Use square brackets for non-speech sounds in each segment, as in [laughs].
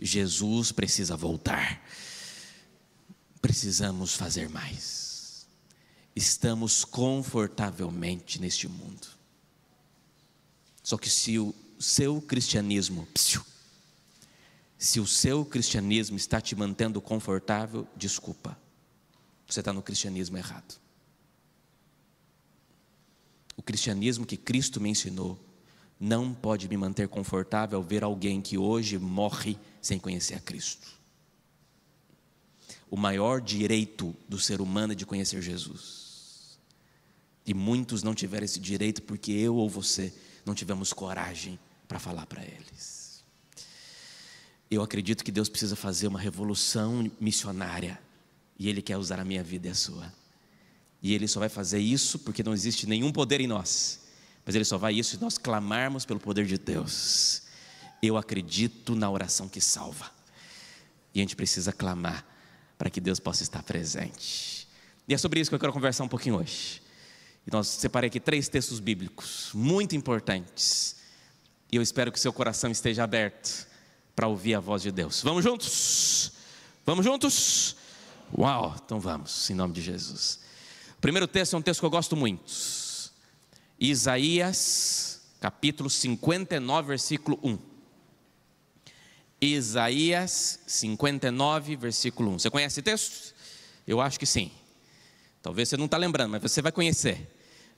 Jesus precisa voltar. Precisamos fazer mais. Estamos confortavelmente neste mundo. Só que se o seu cristianismo, se o seu cristianismo está te mantendo confortável, desculpa, você está no cristianismo errado. O cristianismo que Cristo me ensinou não pode me manter confortável ver alguém que hoje morre sem conhecer a Cristo. O maior direito do ser humano é de conhecer Jesus. E muitos não tiveram esse direito porque eu ou você não tivemos coragem para falar para eles. Eu acredito que Deus precisa fazer uma revolução missionária e Ele quer usar a minha vida e a sua. E Ele só vai fazer isso porque não existe nenhum poder em nós mas ele só vai isso se nós clamarmos pelo poder de Deus. Eu acredito na oração que salva. E a gente precisa clamar para que Deus possa estar presente. E é sobre isso que eu quero conversar um pouquinho hoje. E nós separei aqui três textos bíblicos muito importantes. E eu espero que seu coração esteja aberto para ouvir a voz de Deus. Vamos juntos? Vamos juntos? Uau, então vamos, em nome de Jesus. O primeiro texto é um texto que eu gosto muito. Isaías, capítulo 59, versículo 1. Isaías 59, versículo 1. Você conhece o texto? Eu acho que sim. Talvez você não está lembrando, mas você vai conhecer.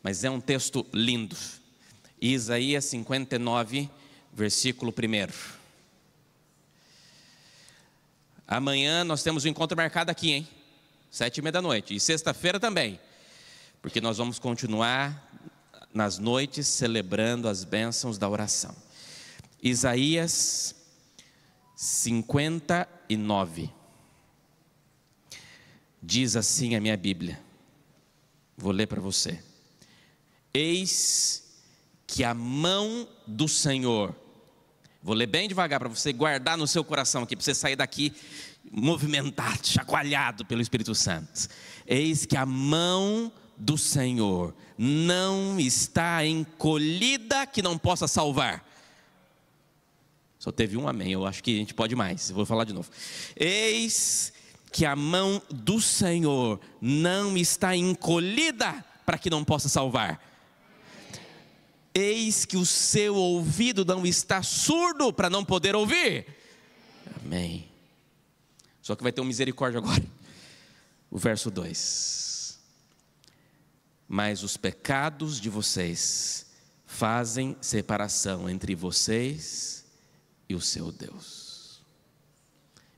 Mas é um texto lindo. Isaías 59, versículo 1. Amanhã nós temos um encontro marcado aqui, hein? Sete e meia da noite. E sexta-feira também. Porque nós vamos continuar nas noites, celebrando as bênçãos da oração. Isaías 59. Diz assim a minha Bíblia. Vou ler para você. Eis que a mão do Senhor, vou ler bem devagar para você guardar no seu coração aqui, para você sair daqui movimentado, chacoalhado pelo Espírito Santo. Eis que a mão do Senhor não está encolhida que não possa salvar. Só teve um amém, eu acho que a gente pode mais, vou falar de novo. Eis que a mão do Senhor não está encolhida para que não possa salvar. Eis que o seu ouvido não está surdo para não poder ouvir. Amém. Só que vai ter um misericórdia agora. O verso 2 mas os pecados de vocês fazem separação entre vocês e o seu Deus.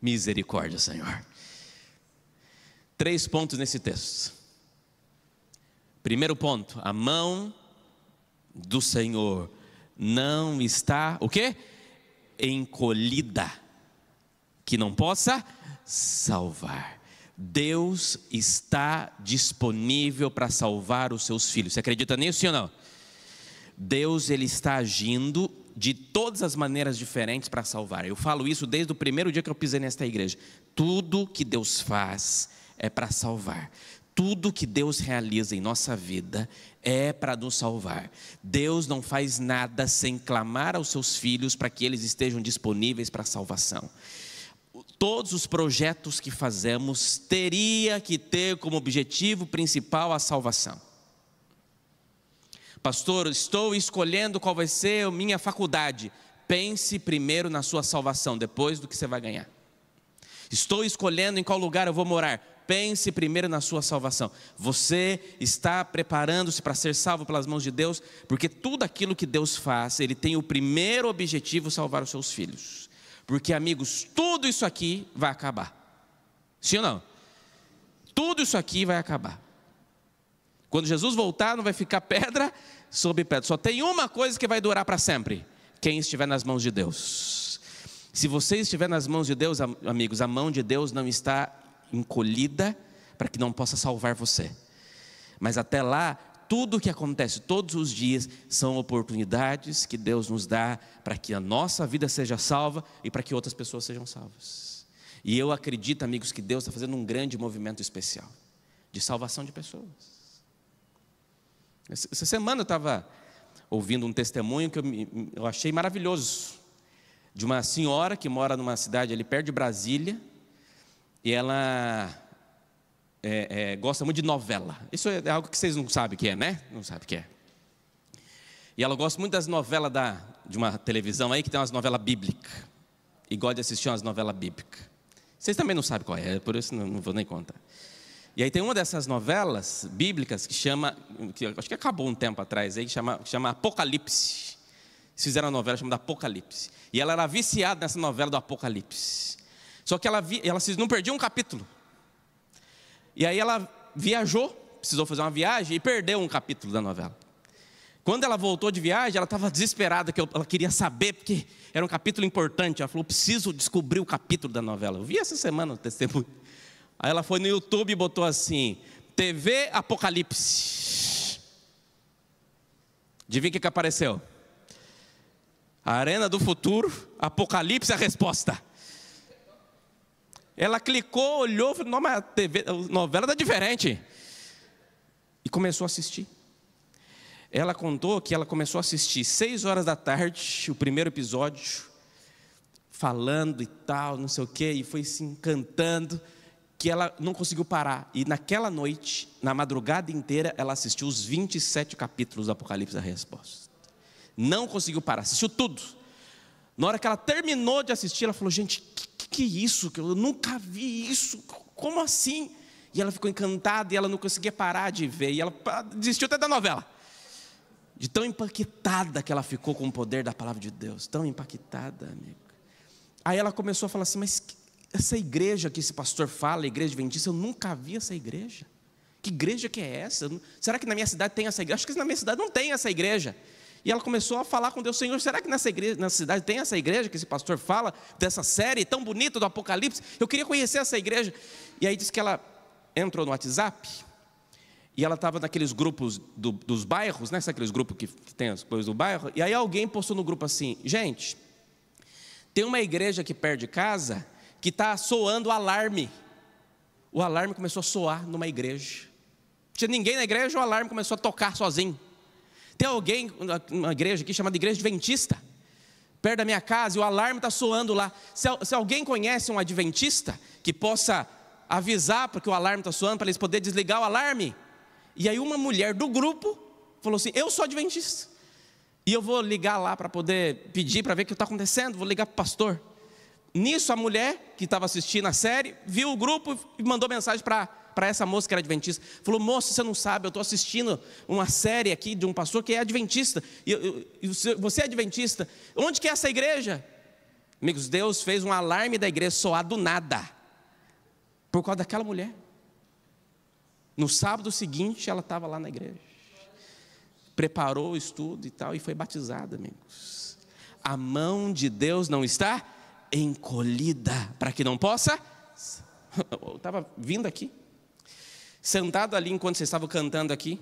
Misericórdia, Senhor. Três pontos nesse texto. Primeiro ponto, a mão do Senhor não está, o quê? Encolhida, que não possa salvar. Deus está disponível para salvar os seus filhos. Você acredita nisso, sim ou não? Deus ele está agindo de todas as maneiras diferentes para salvar. Eu falo isso desde o primeiro dia que eu pisei nesta igreja. Tudo que Deus faz é para salvar. Tudo que Deus realiza em nossa vida é para nos salvar. Deus não faz nada sem clamar aos seus filhos para que eles estejam disponíveis para a salvação todos os projetos que fazemos teria que ter como objetivo principal a salvação. Pastor, estou escolhendo qual vai ser a minha faculdade. Pense primeiro na sua salvação, depois do que você vai ganhar. Estou escolhendo em qual lugar eu vou morar. Pense primeiro na sua salvação. Você está preparando-se para ser salvo pelas mãos de Deus, porque tudo aquilo que Deus faz, Ele tem o primeiro objetivo salvar os seus filhos. Porque, amigos, tudo isso aqui vai acabar. Sim ou não? Tudo isso aqui vai acabar. Quando Jesus voltar, não vai ficar [laughs] pedra sobre pedra. Só tem uma coisa que vai durar para sempre: quem estiver nas mãos de Deus. Se você estiver nas mãos de Deus, amigos, a mão de Deus não está encolhida para que não possa salvar você. Mas até lá, tudo o que acontece todos os dias são oportunidades que Deus nos dá para que a nossa vida seja salva e para que outras pessoas sejam salvas. E eu acredito, amigos, que Deus está fazendo um grande movimento especial de salvação de pessoas. Essa semana eu estava ouvindo um testemunho que eu, eu achei maravilhoso, de uma senhora que mora numa cidade ali perto de Brasília, e ela é, é, gosta muito de novela. Isso é algo que vocês não sabem o que é, né? Não sabem o que é. E ela gosta muito das novelas da, de uma televisão aí que tem umas novelas bíblicas. E gosta de assistir umas novelas bíblicas. Vocês também não sabem qual é, por isso não, não vou nem contar. E aí tem uma dessas novelas bíblicas que chama, que acho que acabou um tempo atrás aí, que chama, que chama Apocalipse. Eles fizeram uma novela chamada Apocalipse. E ela era viciada nessa novela do Apocalipse. Só que ela, vi, ela não perdia um capítulo. E aí ela viajou, precisou fazer uma viagem e perdeu um capítulo da novela. Quando ela voltou de viagem, ela estava desesperada, que ela queria saber, porque era um capítulo importante. Ela falou: preciso descobrir o capítulo da novela. Eu vi essa semana o testemunho. Aí ela foi no YouTube e botou assim: TV Apocalipse. Adivinha o que, que apareceu? A Arena do Futuro, Apocalipse, a resposta. Ela clicou, olhou, falou: Não, a, TV, a novela está diferente. E começou a assistir. Ela contou que ela começou a assistir seis horas da tarde, o primeiro episódio, falando e tal, não sei o quê, e foi se encantando, que ela não conseguiu parar. E naquela noite, na madrugada inteira, ela assistiu os 27 capítulos do Apocalipse da Resposta. Não conseguiu parar, assistiu tudo. Na hora que ela terminou de assistir, ela falou: Gente, que que isso? Eu nunca vi isso. Como assim? E ela ficou encantada e ela não conseguia parar de ver. E ela desistiu até da novela. De tão impactada que ela ficou com o poder da palavra de Deus. Tão impactada, amigo. Aí ela começou a falar assim: Mas essa igreja que esse pastor fala, igreja adventista, eu nunca vi essa igreja. Que igreja que é essa? Será que na minha cidade tem essa igreja? Acho que na minha cidade não tem essa igreja. E ela começou a falar com Deus, Senhor, será que nessa, igreja, nessa cidade tem essa igreja que esse pastor fala, dessa série tão bonita do Apocalipse? Eu queria conhecer essa igreja. E aí disse que ela entrou no WhatsApp, e ela estava naqueles grupos do, dos bairros, né? Sabe aqueles grupos que, que tem as coisas do bairro? E aí alguém postou no grupo assim, gente, tem uma igreja aqui perto de casa que está soando alarme. O alarme começou a soar numa igreja. Não tinha ninguém na igreja, o alarme começou a tocar sozinho. Tem alguém, uma igreja aqui chamada Igreja Adventista, perto da minha casa, e o alarme está soando lá. Se, se, alguém conhece um adventista que possa avisar, porque o alarme está soando, para eles poderem desligar o alarme. E aí uma mulher do grupo falou assim: Eu sou adventista. E eu vou ligar lá para poder pedir para ver o que está acontecendo, vou ligar para o pastor. Nisso, a mulher que estava assistindo a série viu o grupo e mandou mensagem para para essa moça que era adventista. Falou, moça, você não sabe, eu estou assistindo uma série aqui de um pastor que é adventista. E, eu, eu, você é adventista? Onde que é essa igreja? Amigos, Deus fez um alarme da igreja soar do nada. Por causa daquela mulher. No sábado seguinte, ela estava lá na igreja. Preparou o estudo e tal, e foi batizada, amigos. A mão de Deus não está encolhida para que não possa. [laughs] Eu estava vindo aqui sentado ali enquanto vocês estavam cantando aqui.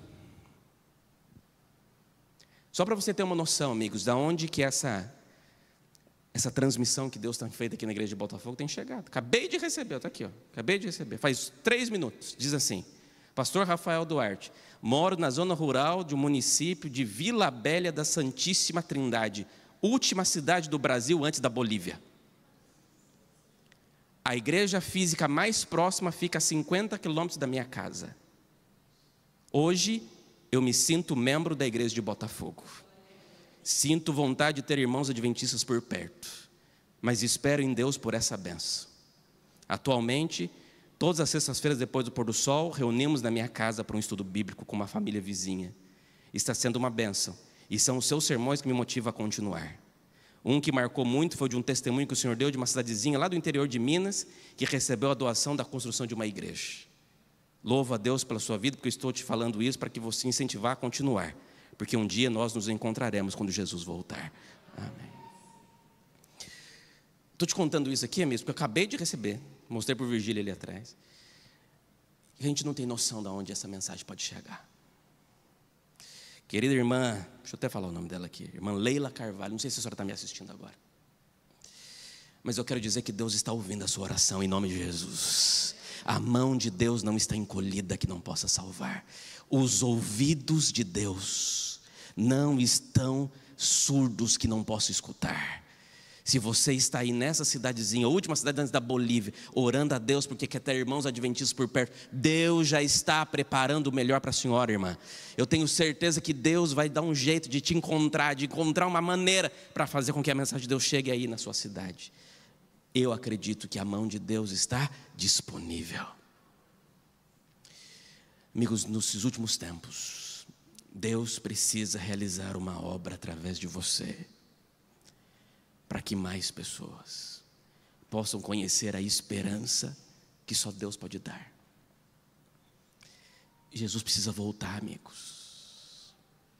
Só para você ter uma noção, amigos, da onde que essa essa transmissão que Deus tem feito aqui na igreja de Botafogo tem chegado. Acabei de receber, está aqui, ó. acabei de receber, faz três minutos. Diz assim: Pastor Rafael Duarte, moro na zona rural de um município de Vila Bélia da Santíssima Trindade, última cidade do Brasil antes da Bolívia. A igreja física mais próxima fica a 50 quilômetros da minha casa. Hoje, eu me sinto membro da igreja de Botafogo. Sinto vontade de ter irmãos adventistas por perto, mas espero em Deus por essa benção. Atualmente, todas as sextas-feiras depois do pôr do sol, reunimos na minha casa para um estudo bíblico com uma família vizinha. Está sendo uma benção, e são os seus sermões que me motivam a continuar. Um que marcou muito foi de um testemunho que o Senhor deu de uma cidadezinha lá do interior de Minas, que recebeu a doação da construção de uma igreja. Louvo a Deus pela sua vida, porque eu estou te falando isso para que você incentivar a continuar, porque um dia nós nos encontraremos quando Jesus voltar. Amém. Estou te contando isso aqui, mesmo, porque eu acabei de receber, mostrei para o Virgílio ali atrás. A gente não tem noção de onde essa mensagem pode chegar. Querida irmã, deixa eu até falar o nome dela aqui, irmã Leila Carvalho, não sei se a senhora está me assistindo agora. Mas eu quero dizer que Deus está ouvindo a sua oração em nome de Jesus. A mão de Deus não está encolhida que não possa salvar. Os ouvidos de Deus não estão surdos que não possa escutar. Se você está aí nessa cidadezinha, a última cidade antes da Bolívia, orando a Deus porque quer ter irmãos adventistas por perto, Deus já está preparando o melhor para a senhora, irmã. Eu tenho certeza que Deus vai dar um jeito de te encontrar, de encontrar uma maneira para fazer com que a mensagem de Deus chegue aí na sua cidade. Eu acredito que a mão de Deus está disponível. Amigos, nos últimos tempos, Deus precisa realizar uma obra através de você para que mais pessoas possam conhecer a esperança que só Deus pode dar. Jesus precisa voltar, amigos.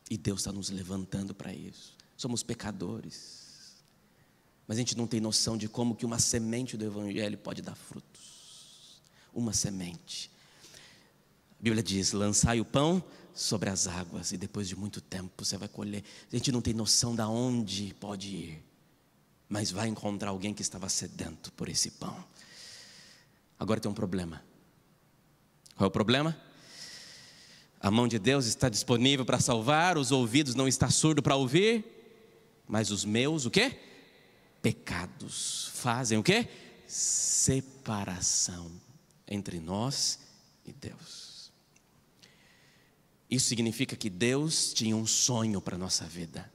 E Deus está nos levantando para isso. Somos pecadores. Mas a gente não tem noção de como que uma semente do Evangelho pode dar frutos. Uma semente. A Bíblia diz: lançai o pão sobre as águas, e depois de muito tempo você vai colher. A gente não tem noção de onde pode ir mas vai encontrar alguém que estava sedento por esse pão. Agora tem um problema. Qual é o problema? A mão de Deus está disponível para salvar, os ouvidos não está surdo para ouvir, mas os meus, o quê? Pecados fazem o quê? Separação entre nós e Deus. Isso significa que Deus tinha um sonho para a nossa vida.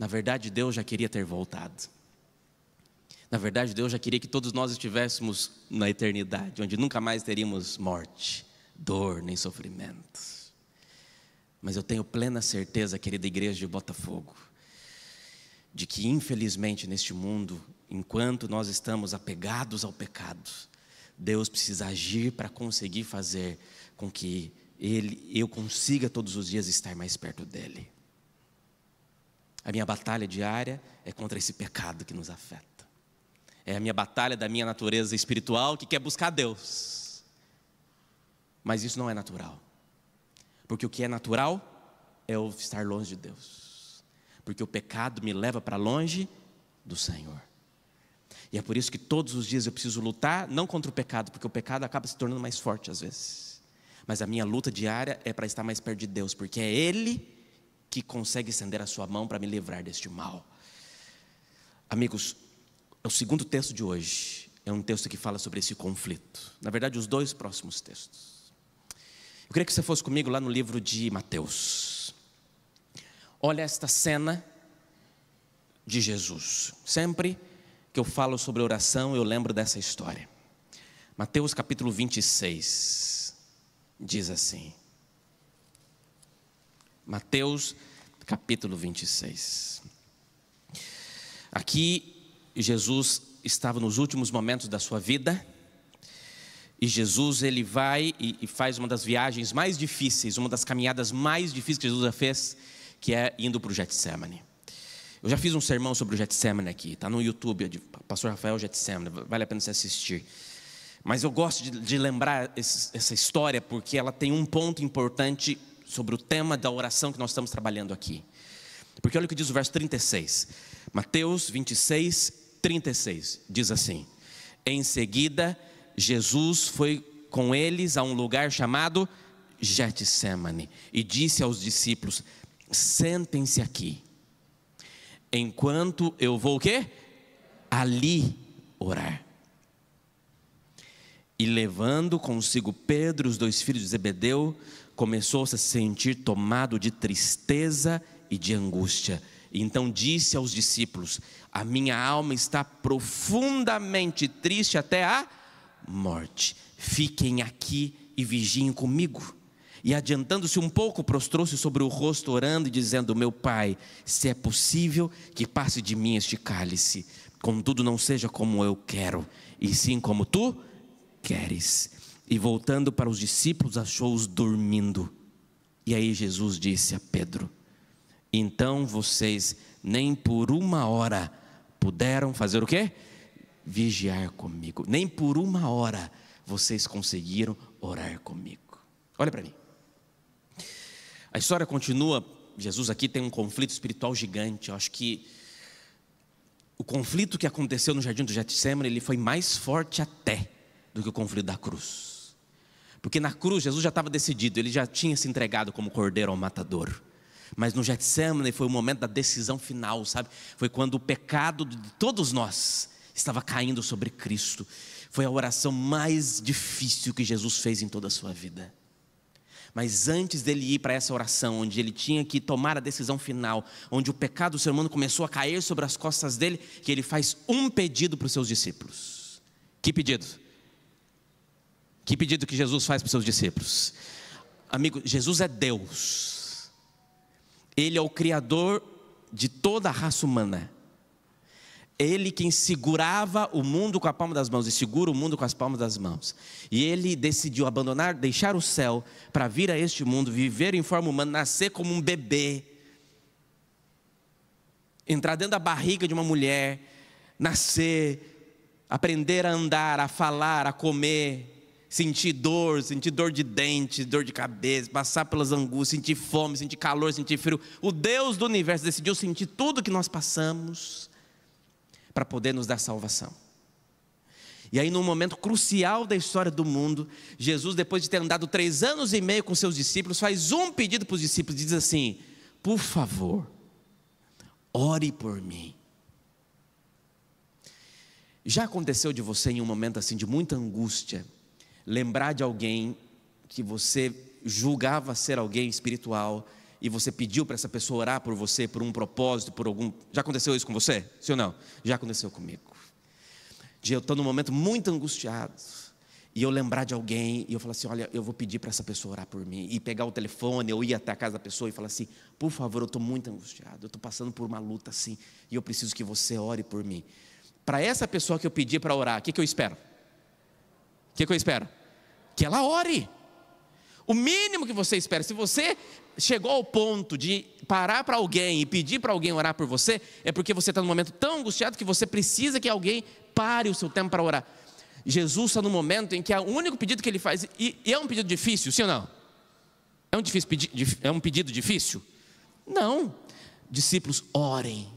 Na verdade, Deus já queria ter voltado. Na verdade, Deus já queria que todos nós estivéssemos na eternidade, onde nunca mais teríamos morte, dor nem sofrimento. Mas eu tenho plena certeza, querida igreja de Botafogo, de que infelizmente neste mundo, enquanto nós estamos apegados ao pecado, Deus precisa agir para conseguir fazer com que ele, eu consiga todos os dias estar mais perto dele. A minha batalha diária é contra esse pecado que nos afeta. É a minha batalha da minha natureza espiritual que quer buscar Deus. Mas isso não é natural. Porque o que é natural é eu estar longe de Deus. Porque o pecado me leva para longe do Senhor. E é por isso que todos os dias eu preciso lutar, não contra o pecado, porque o pecado acaba se tornando mais forte às vezes. Mas a minha luta diária é para estar mais perto de Deus, porque é Ele que consegue estender a sua mão para me livrar deste mal. Amigos, é o segundo texto de hoje é um texto que fala sobre esse conflito. Na verdade, os dois próximos textos. Eu queria que você fosse comigo lá no livro de Mateus. Olha esta cena de Jesus. Sempre que eu falo sobre oração, eu lembro dessa história. Mateus capítulo 26 diz assim: Mateus capítulo 26. Aqui Jesus estava nos últimos momentos da sua vida. E Jesus ele vai e, e, faz uma das viagens mais difíceis, uma das caminhadas mais difíceis que Jesus já fez, que é indo para o Getsemane. Eu já fiz um sermão sobre o Getsemane aqui, está no YouTube, é de Pastor Rafael Getsemane, vale a pena você assistir. Mas eu gosto de, de lembrar esse, essa história porque ela tem um ponto importante sobre o tema da oração que nós estamos trabalhando aqui. Porque olha o que diz o verso 36. Mateus 26, 36. Diz assim: Em seguida, Jesus foi com eles a um lugar chamado Getsemane e disse aos discípulos: Sentem-se aqui, enquanto eu vou o quê? Ali orar. E levando consigo Pedro, os dois filhos de Zebedeu, começou -se a se sentir tomado de tristeza e de angústia. Então disse aos discípulos: A minha alma está profundamente triste até a morte. Fiquem aqui e vigiem comigo. E adiantando-se um pouco, prostrou-se sobre o rosto, orando e dizendo: Meu pai, se é possível que passe de mim este cálice, contudo não seja como eu quero, e sim como tu queres? E voltando para os discípulos, achou-os dormindo. E aí Jesus disse a Pedro: Então vocês nem por uma hora puderam fazer o quê? Vigiar comigo. Nem por uma hora vocês conseguiram orar comigo. Olha para mim. A história continua. Jesus aqui tem um conflito espiritual gigante. Eu acho que o conflito que aconteceu no jardim do Getsemane, ele foi mais forte até do que o conflito da cruz. Porque na cruz Jesus já estava decidido, ele já tinha se entregado como cordeiro ao matador. Mas no Getsemane foi o momento da decisão final, sabe? Foi quando o pecado de todos nós estava caindo sobre Cristo. Foi a oração mais difícil que Jesus fez em toda a sua vida. Mas antes dele ir para essa oração, onde ele tinha que tomar a decisão final, onde o pecado do ser humano começou a cair sobre as costas dele, que ele faz um pedido para os seus discípulos. Que pedido? Que pedido que Jesus faz para os seus discípulos? Amigo, Jesus é Deus. Ele é o Criador de toda a raça humana. Ele quem segurava o mundo com a palma das mãos e segura o mundo com as palmas das mãos. E ele decidiu abandonar, deixar o céu para vir a este mundo, viver em forma humana, nascer como um bebê, entrar dentro da barriga de uma mulher, nascer, aprender a andar, a falar, a comer, sentir dor, sentir dor de dente, dor de cabeça, passar pelas angústias, sentir fome, sentir calor, sentir frio. O Deus do universo decidiu sentir tudo que nós passamos para poder nos dar salvação. E aí, num momento crucial da história do mundo, Jesus, depois de ter andado três anos e meio com seus discípulos, faz um pedido para os discípulos: diz assim, por favor, ore por mim. Já aconteceu de você em um momento assim de muita angústia, lembrar de alguém que você julgava ser alguém espiritual e você pediu para essa pessoa orar por você por um propósito, por algum. Já aconteceu isso com você? Sim ou não? Já aconteceu comigo. De eu estar num momento muito angustiado e eu lembrar de alguém e eu falar assim: olha, eu vou pedir para essa pessoa orar por mim. E pegar o telefone, eu ir até a casa da pessoa e falar assim: por favor, eu estou muito angustiado, eu estou passando por uma luta assim e eu preciso que você ore por mim. Para essa pessoa que eu pedi para orar, o que, que eu espero? O que, que eu espero? Que ela ore. O mínimo que você espera, se você chegou ao ponto de parar para alguém e pedir para alguém orar por você, é porque você está num momento tão angustiado que você precisa que alguém pare o seu tempo para orar. Jesus está no momento em que é o único pedido que ele faz, e, é um pedido difícil, sim ou não? É um, difícil, é um pedido difícil? Não. Discípulos, orem.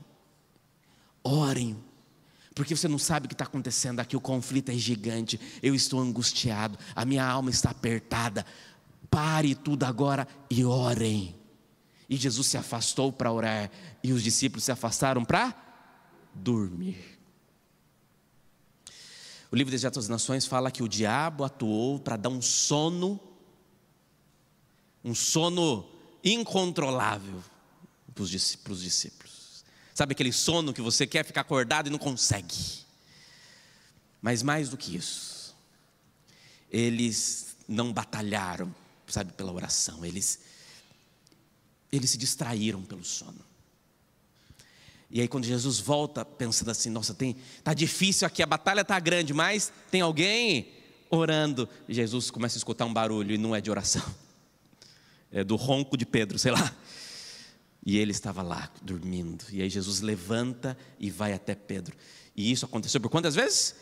Orem porque você não sabe o que está acontecendo aqui, o conflito é gigante, eu estou angustiado, a minha alma está apertada. Pare tudo agora e orem. E Jesus se afastou para orar, e os discípulos se afastaram para dormir. O livro das Atos das Nações fala que o diabo atuou para dar um sono, um sono incontrolável para os discípulos. Sabe aquele sono que você quer ficar acordado e não consegue? Mas mais do que isso, eles não batalharam, sabe, pela oração, eles, eles se distraíram pelo sono. E aí quando Jesus volta, pensando assim, nossa, tem, tá difícil aqui, a batalha tá grande, mas tem alguém orando. Jesus começa a escutar um barulho e não é de oração. É do ronco de Pedro, sei lá. E ele estava lá dormindo. E aí Jesus levanta e vai até Pedro. E isso aconteceu por quantas vezes?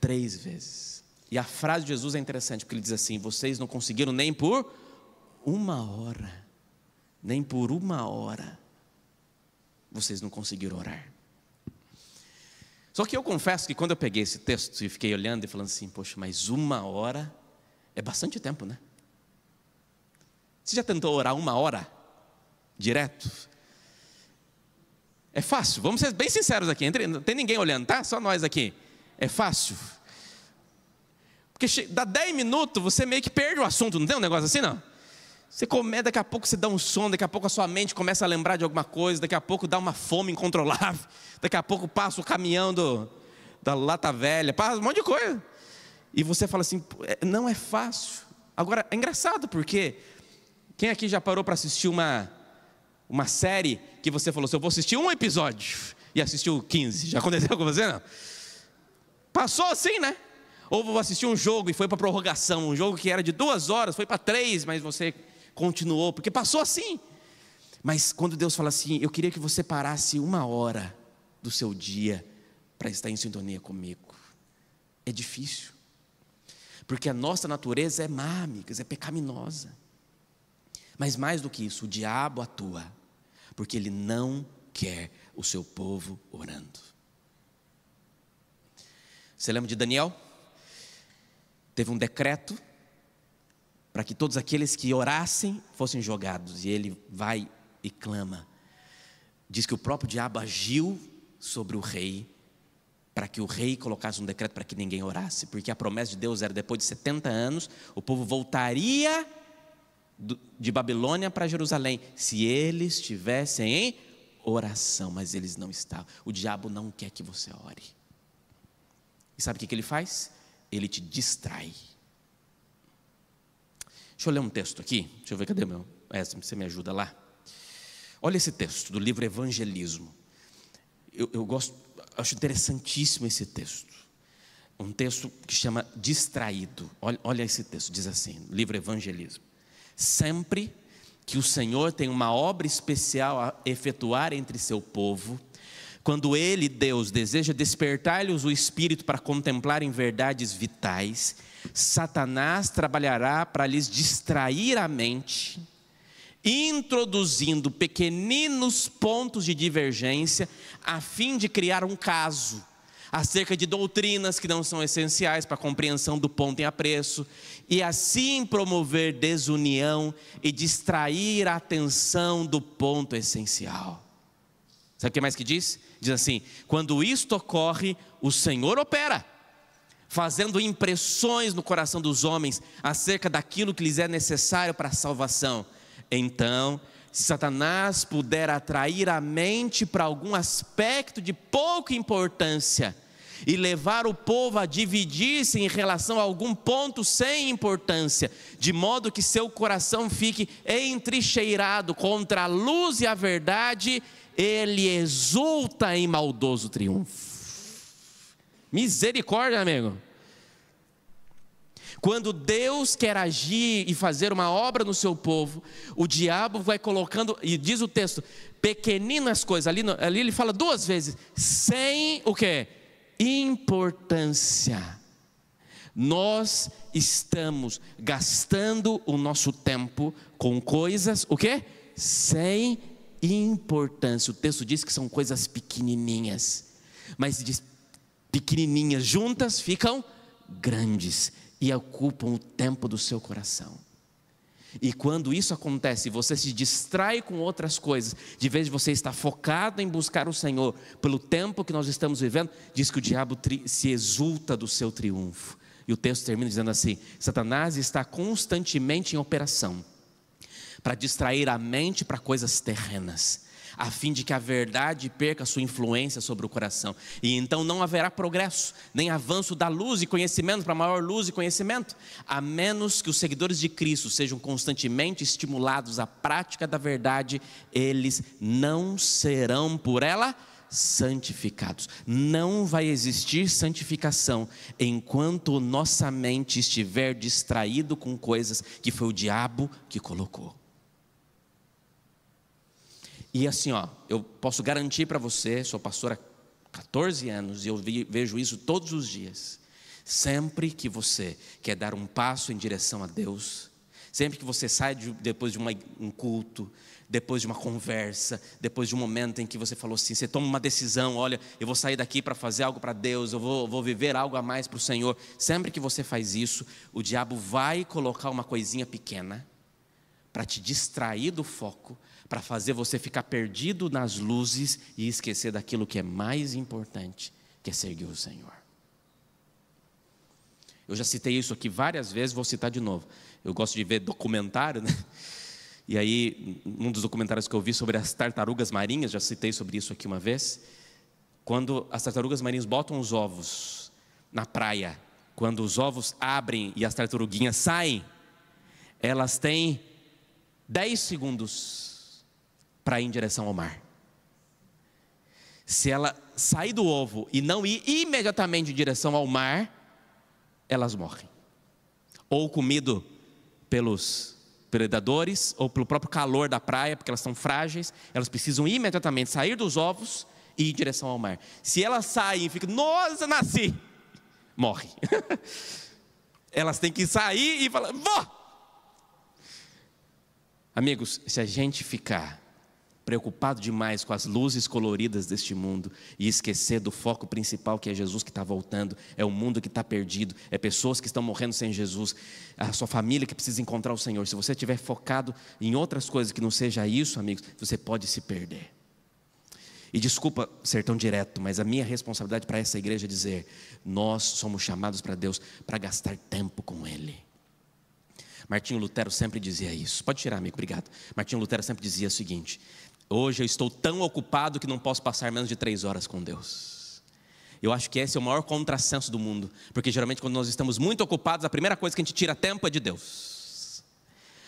Três vezes. E a frase de Jesus é interessante, porque ele diz assim: Vocês não conseguiram nem por uma hora, nem por uma hora, vocês não conseguiram orar. Só que eu confesso que quando eu peguei esse texto e fiquei olhando e falando assim: Poxa, mas uma hora é bastante tempo, né? Você já tentou orar uma hora? direto. É fácil, vamos ser bem sinceros aqui, entre, não tem ninguém olhando, tá? Só nós aqui. É fácil. Porque dá 10 minutos, você meio que perde o assunto, não tem um negócio assim, não? Você come, é, daqui a pouco você dá um sono, daqui a pouco a sua mente começa a lembrar de alguma coisa, daqui a pouco dá uma fome incontrolável, [laughs] daqui a pouco passa o caminhão do, da lata velha, passa um monte de coisa. E você fala assim, é, não é fácil. Agora, é engraçado porque quem aqui já parou para assistir uma uma série que você falou assim: eu vou assistir um episódio e assistiu 15. Já aconteceu com você? Não? Passou assim, né? Ou vou assistir um jogo e foi para prorrogação. Um jogo que era de duas horas, foi para três, mas você continuou, porque passou assim. Mas quando Deus fala assim, eu queria que você parasse uma hora do seu dia para estar em sintonia comigo. É difícil. Porque a nossa natureza é má, amigas, é pecaminosa. Mas mais do que isso, o diabo atua porque Ele não quer o seu povo orando. Você lembra de Daniel? Teve um decreto para que todos aqueles que orassem fossem jogados, e ele vai e clama. Diz que o próprio diabo agiu sobre o rei para que o rei colocasse um decreto para que ninguém orasse, porque a promessa de Deus era depois de 70 anos, o povo voltaria de Babilônia para Jerusalém, se eles estivessem em oração, mas eles não estavam. O diabo não quer que você ore. E sabe o que ele faz? Ele te distrai. Deixa eu ler um texto aqui. Deixa eu ver, cadê meu? É, você me ajuda lá. Olha esse texto do livro Evangelismo. Eu, eu gosto, acho interessantíssimo esse texto. Um texto que chama Distraído. Olha, olha esse texto, diz assim, livro Evangelismo. Sempre que o Senhor tem uma obra especial a efetuar entre seu povo, quando Ele, Deus, deseja despertar-lhes o espírito para contemplarem verdades vitais, Satanás trabalhará para lhes distrair a mente, introduzindo pequeninos pontos de divergência, a fim de criar um caso acerca de doutrinas que não são essenciais para a compreensão do ponto em apreço, e assim promover desunião e distrair a atenção do ponto essencial. Sabe o que mais que diz? Diz assim: quando isto ocorre, o Senhor opera, fazendo impressões no coração dos homens acerca daquilo que lhes é necessário para a salvação. Então se Satanás puder atrair a mente para algum aspecto de pouca importância e levar o povo a dividir-se em relação a algum ponto sem importância, de modo que seu coração fique entrincheirado contra a luz e a verdade, ele exulta em maldoso triunfo. Misericórdia, amigo. Quando Deus quer agir e fazer uma obra no seu povo, o diabo vai colocando, e diz o texto, pequeninas coisas, ali, ali ele fala duas vezes, sem o que? Importância. Nós estamos gastando o nosso tempo com coisas, o que? Sem importância. O texto diz que são coisas pequenininhas, mas diz pequenininhas juntas ficam grandes e ocupam o tempo do seu coração. E quando isso acontece, você se distrai com outras coisas, de vez de você estar focado em buscar o Senhor, pelo tempo que nós estamos vivendo, diz que o diabo se exulta do seu triunfo. E o texto termina dizendo assim: Satanás está constantemente em operação para distrair a mente para coisas terrenas a fim de que a verdade perca sua influência sobre o coração. E então não haverá progresso, nem avanço da luz e conhecimento para maior luz e conhecimento, a menos que os seguidores de Cristo sejam constantemente estimulados à prática da verdade, eles não serão por ela santificados. Não vai existir santificação enquanto nossa mente estiver distraído com coisas que foi o diabo que colocou. E assim, ó, eu posso garantir para você, sou pastor há 14 anos e eu vi, vejo isso todos os dias. Sempre que você quer dar um passo em direção a Deus, sempre que você sai de, depois de uma, um culto, depois de uma conversa, depois de um momento em que você falou assim, você toma uma decisão, olha, eu vou sair daqui para fazer algo para Deus, eu vou, vou viver algo a mais para o Senhor. Sempre que você faz isso, o diabo vai colocar uma coisinha pequena para te distrair do foco, para fazer você ficar perdido nas luzes e esquecer daquilo que é mais importante, que é servir o Senhor. Eu já citei isso aqui várias vezes, vou citar de novo. Eu gosto de ver documentário, né? E aí, um dos documentários que eu vi sobre as tartarugas marinhas, já citei sobre isso aqui uma vez, quando as tartarugas marinhas botam os ovos na praia, quando os ovos abrem e as tartaruguinhas saem, elas têm 10 segundos para ir em direção ao mar. Se ela sair do ovo e não ir imediatamente em direção ao mar, elas morrem. Ou comido pelos predadores, ou pelo próprio calor da praia, porque elas são frágeis, elas precisam imediatamente sair dos ovos e ir em direção ao mar. Se elas saem e ficam, nossa, nasci, [laughs] morre. [laughs] elas têm que sair e falar, vó! Amigos, se a gente ficar preocupado demais com as luzes coloridas deste mundo e esquecer do foco principal que é Jesus que está voltando, é o mundo que está perdido, é pessoas que estão morrendo sem Jesus, a sua família que precisa encontrar o Senhor. Se você estiver focado em outras coisas que não seja isso, amigos, você pode se perder. E desculpa ser tão direto, mas a minha responsabilidade para essa igreja é dizer: nós somos chamados para Deus para gastar tempo com Ele. Martinho Lutero sempre dizia isso. Pode tirar, amigo, obrigado. Martinho Lutero sempre dizia o seguinte: Hoje eu estou tão ocupado que não posso passar menos de três horas com Deus. Eu acho que esse é o maior contrassenso do mundo, porque geralmente quando nós estamos muito ocupados, a primeira coisa que a gente tira tempo é de Deus.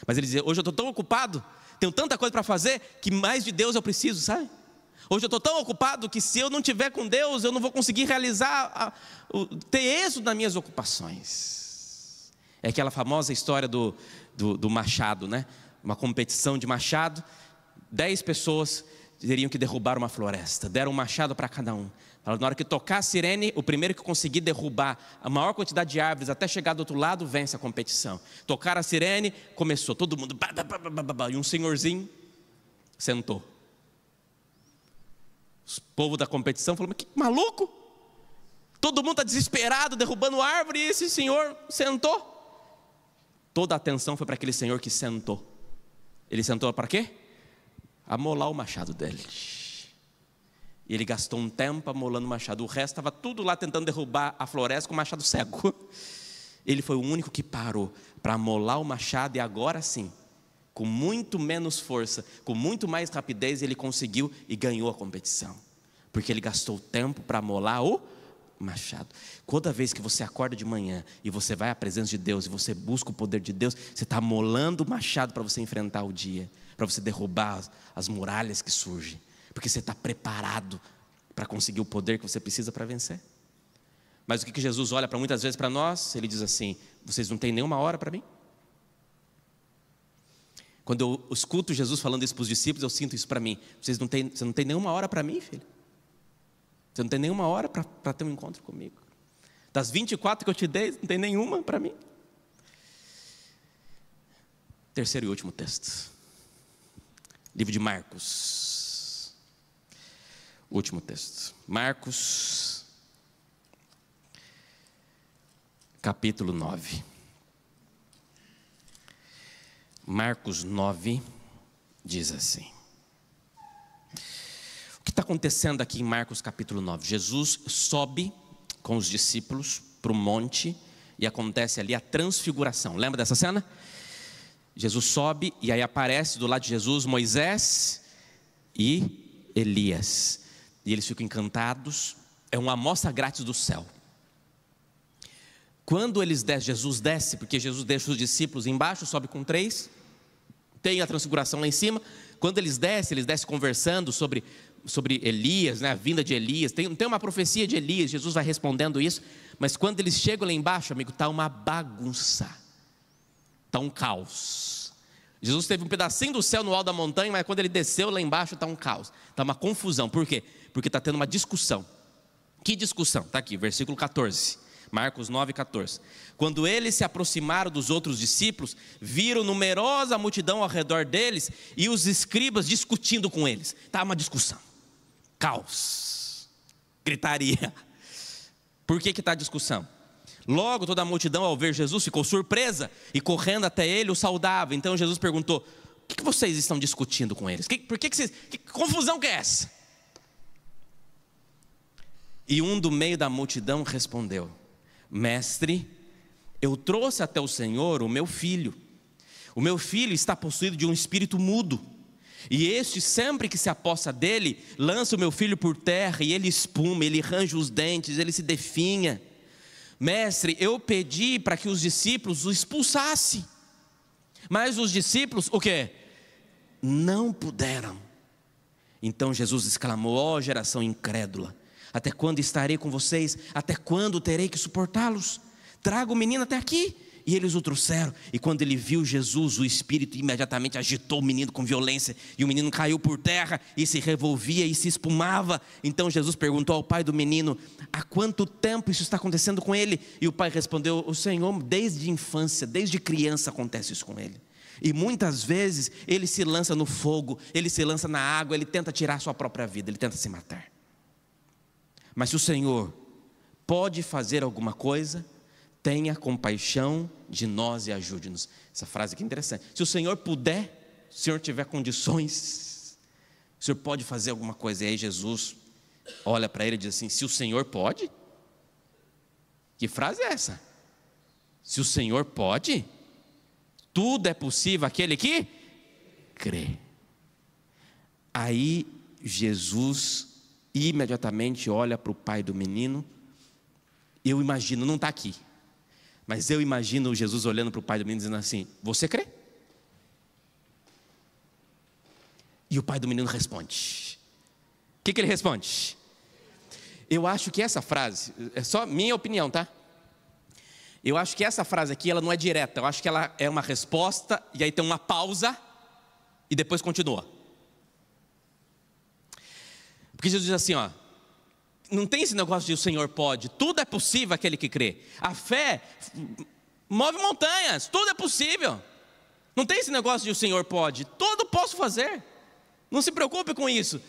Mas ele dizia: hoje eu estou tão ocupado, tenho tanta coisa para fazer, que mais de Deus eu preciso, sabe? Hoje eu estou tão ocupado que se eu não tiver com Deus, eu não vou conseguir realizar, a, o, ter êxito nas minhas ocupações. É aquela famosa história do, do, do machado, né? Uma competição de machado dez pessoas teriam que derrubar uma floresta. Deram um machado para cada um. na hora que tocar a sirene, o primeiro que conseguir derrubar a maior quantidade de árvores até chegar do outro lado, vence a competição. Tocar a sirene, começou todo mundo. e um senhorzinho sentou. Os povo da competição falou, mas que maluco! Todo mundo está desesperado, derrubando árvore, e esse senhor sentou. Toda a atenção foi para aquele senhor que sentou. Ele sentou para quê? amolar o machado dele. E ele gastou um tempo amolando o machado. O resto estava tudo lá tentando derrubar a floresta com o machado cego. Ele foi o único que parou para amolar o machado e agora sim, com muito menos força, com muito mais rapidez, ele conseguiu e ganhou a competição. Porque ele gastou tempo para amolar o machado. Toda vez que você acorda de manhã e você vai à presença de Deus e você busca o poder de Deus, você está amolando o machado para você enfrentar o dia para você derrubar as, muralhas que surgem, porque você está preparado para conseguir o poder que você precisa para vencer. Mas o que, que Jesus olha para muitas vezes para nós? Ele diz assim: vocês não têm nenhuma hora para mim? Quando eu escuto Jesus falando isso para os discípulos, eu sinto isso para mim. Vocês não têm, você não tem nenhuma hora para mim, filho? Você não tem nenhuma hora para ter um encontro comigo. Das 24 que eu te dei, não tem nenhuma para mim. Terceiro e último texto. Livro de Marcos. Último texto. Marcos, capítulo 9. Marcos 9 diz assim. O que está acontecendo aqui em Marcos capítulo 9? Jesus sobe com os discípulos para o monte e acontece ali a transfiguração. Lembra dessa cena? Jesus sobe e aí aparece do lado de Jesus Moisés e Elias. E eles ficam encantados, é uma amostra grátis do céu. Quando eles descem, Jesus desce, porque Jesus deixa os discípulos embaixo, sobe com três, tem a transfiguração lá em cima. Quando eles descem, eles descem conversando sobre, sobre Elias, né, a vinda de Elias. Tem, tem uma profecia de Elias, Jesus vai respondendo isso, mas quando eles chegam lá embaixo, amigo, está uma bagunça está um caos. Jesus teve um pedacinho do céu no alto da montanha, mas quando ele desceu lá embaixo está um caos, está uma confusão. Por quê? Porque está tendo uma discussão. Que discussão? Está aqui, versículo 14. Marcos 9, 14. Quando eles se aproximaram dos outros discípulos, viram numerosa multidão ao redor deles e os escribas discutindo com eles. Está uma discussão, caos, gritaria. Por que está a discussão? Logo, toda a multidão, ao ver Jesus, ficou surpresa e correndo até ele, o saudava. Então Jesus perguntou: O que, vocês estão discutindo com eles? Que, por que, que, vocês, que confusão que é essa? E um do meio da multidão respondeu: Mestre, eu trouxe até o Senhor o meu filho. O meu filho está possuído de um espírito mudo. E este, sempre que se aposta dele, lança o meu filho por terra, e ele espuma, ele arranja os dentes, ele se definha. Mestre, eu pedi para que os discípulos o expulsassem, mas os discípulos, o que? Não puderam. Então Jesus exclamou: Ó oh, geração incrédula, até quando estarei com vocês? Até quando terei que suportá-los? Traga o menino até aqui. E eles o trouxeram. E quando ele viu Jesus, o espírito imediatamente agitou o menino com violência. E o menino caiu por terra e se revolvia e se espumava. Então Jesus perguntou ao pai do menino: Há quanto tempo isso está acontecendo com ele? E o pai respondeu: O Senhor, desde infância, desde criança acontece isso com ele. E muitas vezes ele se lança no fogo, ele se lança na água, ele tenta tirar sua própria vida, ele tenta se matar. Mas se o Senhor pode fazer alguma coisa, tenha compaixão de nós e ajude-nos. Essa frase aqui é interessante. Se o Senhor puder, se o Senhor tiver condições, o Senhor pode fazer alguma coisa. E aí Jesus olha para ele e diz assim: Se o Senhor pode? Que frase é essa? Se o Senhor pode, tudo é possível aquele que crê. Aí Jesus imediatamente olha para o pai do menino. Eu imagino, não está aqui, mas eu imagino Jesus olhando para o pai do menino dizendo assim: Você crê? E o pai do menino responde. O que, que ele responde? Eu acho que essa frase, é só minha opinião, tá? Eu acho que essa frase aqui, ela não é direta. Eu acho que ela é uma resposta, e aí tem uma pausa, e depois continua. Porque Jesus diz assim, ó não tem esse negócio de o Senhor pode. Tudo é possível aquele que crê. A fé move montanhas, tudo é possível. Não tem esse negócio de o Senhor pode. Tudo posso fazer. Não se preocupe com isso.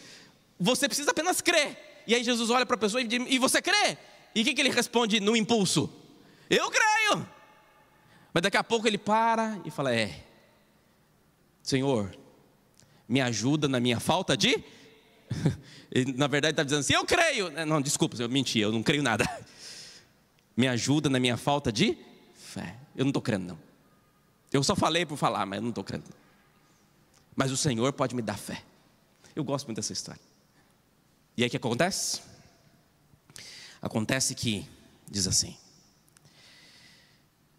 Você precisa apenas crer. E aí Jesus olha para a pessoa e diz: E você crê? E o que, que ele responde no impulso? Eu creio. Mas daqui a pouco ele para e fala: É, Senhor, me ajuda na minha falta de [laughs] Ele, na verdade, está dizendo assim: eu creio. É, não, desculpa, eu menti, eu não creio nada. [laughs] Me ajuda na minha falta de fé. Eu não estou crendo, não. Eu só falei por falar, mas eu não estou crendo. Mas o Senhor pode me dar fé. Eu gosto muito dessa história. E aí o que acontece? Acontece que, diz assim,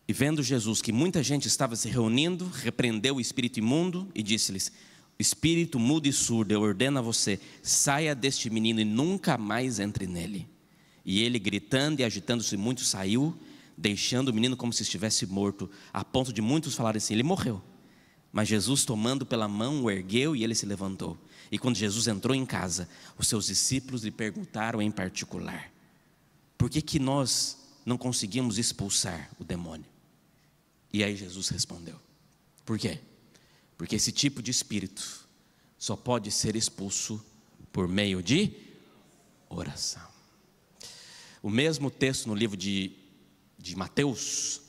e vendo Jesus que muita gente estava se reunindo, repreendeu o espírito imundo e disse-lhes: espírito mudo e surdo, eu ordeno a você, saia deste menino e nunca mais entre nele. E ele, gritando e agitando-se muito, saiu, deixando o menino como se estivesse morto, a ponto de muitos falarem assim: ele morreu. Mas Jesus, tomando pela mão, o ergueu e ele se levantou. E quando Jesus entrou em casa, os seus discípulos lhe perguntaram em particular: por que, que nós não conseguimos expulsar o demônio? E aí Jesus respondeu: por quê? Porque esse tipo de espírito só pode ser expulso por meio de oração. O mesmo texto no livro de, de Mateus,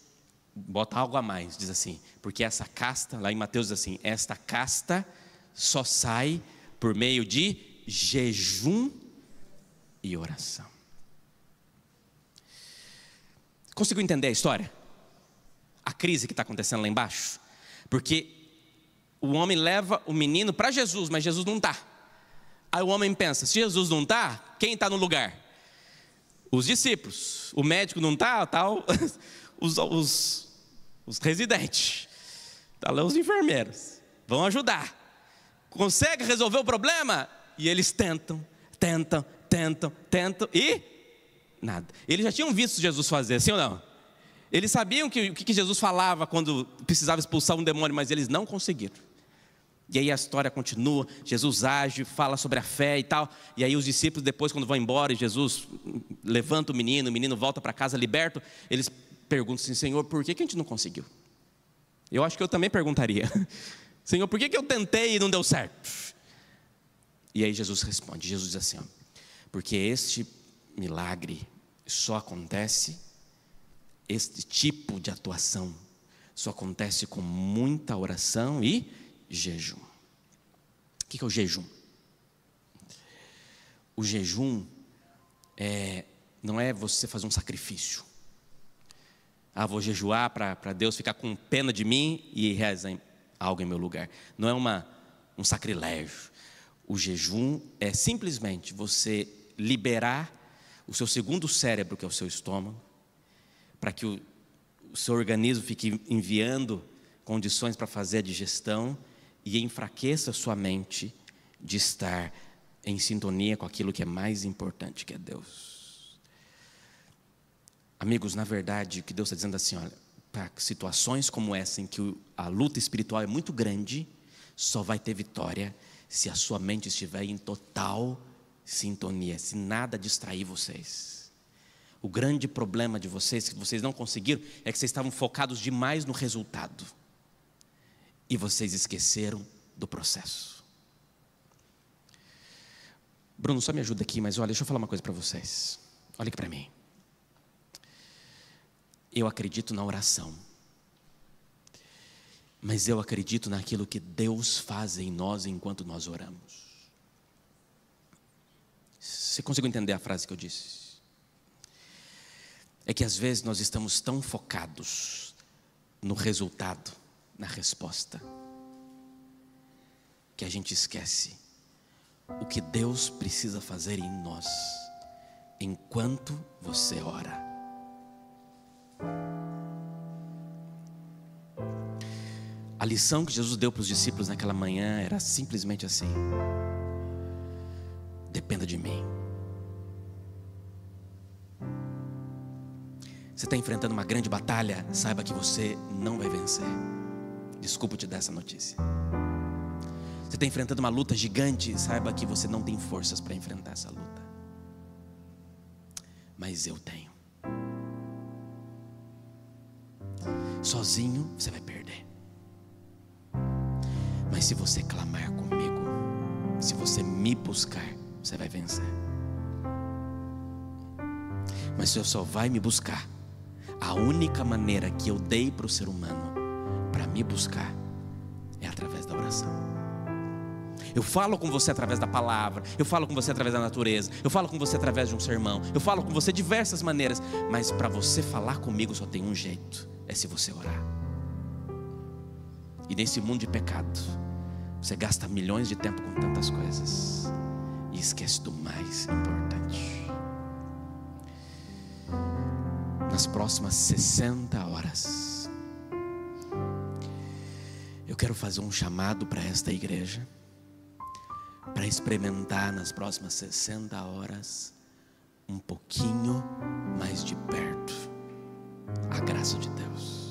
bota algo a mais, diz assim, porque essa casta, lá em Mateus diz assim, esta casta só sai por meio de jejum e oração. Conseguiu entender a história? A crise que está acontecendo lá embaixo? Porque o homem leva o menino para Jesus, mas Jesus não está. Aí o homem pensa: se Jesus não está, quem está no lugar? Os discípulos. O médico não está, tal. Tá [laughs] os, os, os, residentes. Está lá os enfermeiros. Vão ajudar. Consegue resolver o problema? E eles tentam, tentam, tentam, tentam e nada. Eles já tinham visto Jesus fazer, sim ou não? Eles sabiam o que Jesus falava quando precisava expulsar um demônio, mas eles não conseguiram. E aí a história continua, Jesus age, fala sobre a fé e tal. E aí os discípulos depois quando vão embora, Jesus levanta o menino, o menino volta para casa liberto, eles perguntam assim: "Senhor, por que que a gente não conseguiu?" Eu acho que eu também perguntaria. [laughs] Senhor, por que que eu tentei e não deu certo? E aí Jesus responde, Jesus diz assim, ó, porque este milagre só acontece, este tipo de atuação só acontece com muita oração e jejum. O que é o jejum? O jejum é, não é você fazer um sacrifício. Ah, vou jejuar para Deus ficar com pena de mim e rezar algo em meu lugar. Não é uma, um sacrilégio. O jejum é simplesmente você liberar o seu segundo cérebro, que é o seu estômago, para que o, o seu organismo fique enviando condições para fazer a digestão e enfraqueça sua mente de estar em sintonia com aquilo que é mais importante, que é Deus. Amigos, na verdade, o que Deus está dizendo assim, olha, para situações como essa, em que a luta espiritual é muito grande, só vai ter vitória se a sua mente estiver em total sintonia, se nada distrair vocês. O grande problema de vocês, que vocês não conseguiram, é que vocês estavam focados demais no resultado e vocês esqueceram do processo. Bruno, só me ajuda aqui, mas olha, deixa eu falar uma coisa para vocês. Olha aqui para mim. Eu acredito na oração. Mas eu acredito naquilo que Deus faz em nós enquanto nós oramos. Você consegue entender a frase que eu disse? É que às vezes nós estamos tão focados no resultado na resposta. Que a gente esquece o que Deus precisa fazer em nós enquanto você ora. A lição que Jesus deu para os discípulos naquela manhã era simplesmente assim: dependa de mim. Você está enfrentando uma grande batalha, saiba que você não vai vencer. Desculpa te dar essa notícia. Você está enfrentando uma luta gigante, saiba que você não tem forças para enfrentar essa luta. Mas eu tenho. Sozinho você vai perder. Mas se você clamar comigo, se você me buscar, você vai vencer. Mas você só vai me buscar. A única maneira que eu dei para o ser humano me buscar é através da oração. Eu falo com você através da palavra, eu falo com você através da natureza, eu falo com você através de um sermão, eu falo com você de diversas maneiras, mas para você falar comigo só tem um jeito: é se você orar. E nesse mundo de pecado, você gasta milhões de tempo com tantas coisas e esquece do mais importante. Nas próximas 60 horas, quero fazer um chamado para esta igreja, para experimentar nas próximas 60 horas um pouquinho mais de perto a graça de Deus.